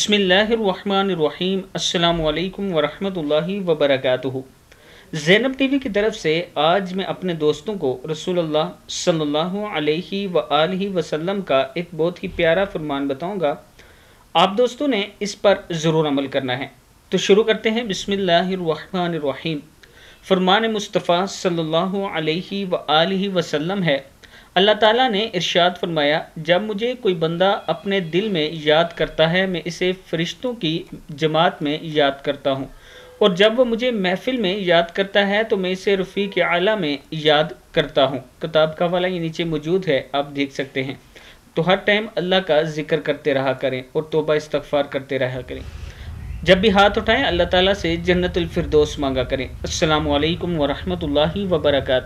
بسم اللہ الرحمن الرحیم السلام علیکم ورحمۃ اللہ وبرکاتہ زینب ٹی وی کی طرف سے آج میں اپنے دوستوں کو رسول اللہ صلی اللہ علیہ و وسلم کا ایک بہت ہی پیارا فرمان بتاؤں گا آپ دوستوں نے اس پر ضرور عمل کرنا ہے تو شروع کرتے ہیں بسم اللہ الرحمن الرحیم فرمان مصطفیٰ صلی اللہ علیہ و وسلم ہے اللہ تعالیٰ نے ارشاد فرمایا جب مجھے کوئی بندہ اپنے دل میں یاد کرتا ہے میں اسے فرشتوں کی جماعت میں یاد کرتا ہوں اور جب وہ مجھے محفل میں یاد کرتا ہے تو میں اسے رفیق اعلیٰ میں یاد کرتا ہوں کتاب کا والا یہ نیچے موجود ہے آپ دیکھ سکتے ہیں تو ہر ٹائم اللہ کا ذکر کرتے رہا کریں اور توبہ استغفار کرتے رہا کریں جب بھی ہاتھ اٹھائیں اللہ تعالیٰ سے جنت الفردوس مانگا کریں السلام علیکم ورحمۃ اللہ وبرکاتہ